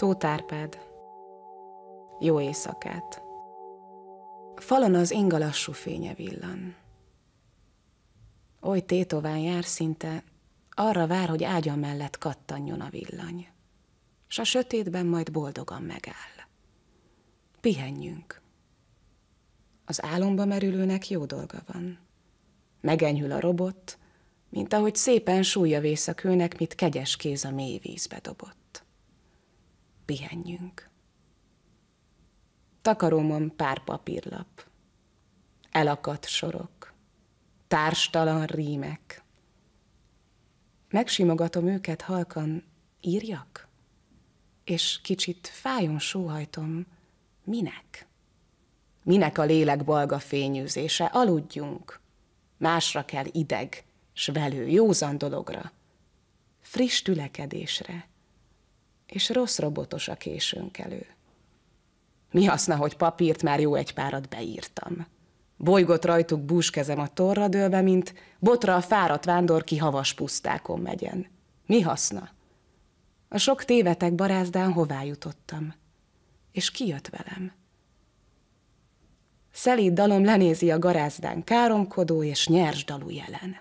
Tóth Árpád. Jó éjszakát. Falon az inga lassú fénye villan. Oly tétován jár szinte, arra vár, hogy ágya mellett kattanjon a villany. S a sötétben majd boldogan megáll. Pihenjünk. Az álomba merülőnek jó dolga van. Megenyhül a robot, mint ahogy szépen súlya vész a kőnek, mit kegyes kéz a mély vízbe dobott pihenjünk. Takaromon pár papírlap, elakadt sorok, társtalan rímek. Megsimogatom őket halkan, írjak, és kicsit fájon sóhajtom, minek? Minek a lélek balga fényűzése? Aludjunk. Másra kell ideg, s velő, józan dologra. Friss tülekedésre, és rossz robotos a későnkelő. Mi haszna, hogy papírt már jó egy párat beírtam. Bolygott rajtuk búskezem a torra dőlve, mint botra a fáradt vándor ki havas pusztákon megyen. Mi haszna? A sok tévetek barázdán hová jutottam? És ki jött velem? Szelíd dalom lenézi a garázdán káromkodó és nyers dalú jelen.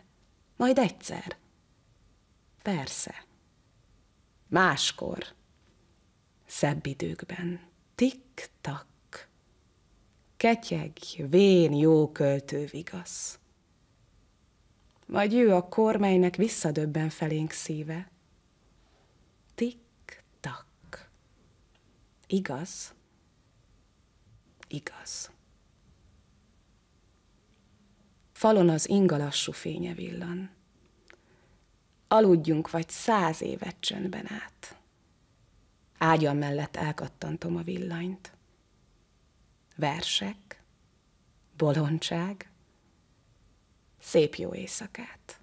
Majd egyszer. Persze. Máskor szebb időkben. Tik-tak. Ketyeg, vén, jó költő vigasz. Vagy ő a kormánynek visszadöbben felénk szíve. Tik-tak. Igaz? Igaz. Falon az inga lassú fénye villan. Aludjunk vagy száz évet csöndben át. Ágyam mellett elkattantom a villanyt. Versek, bolondság, szép jó éjszakát.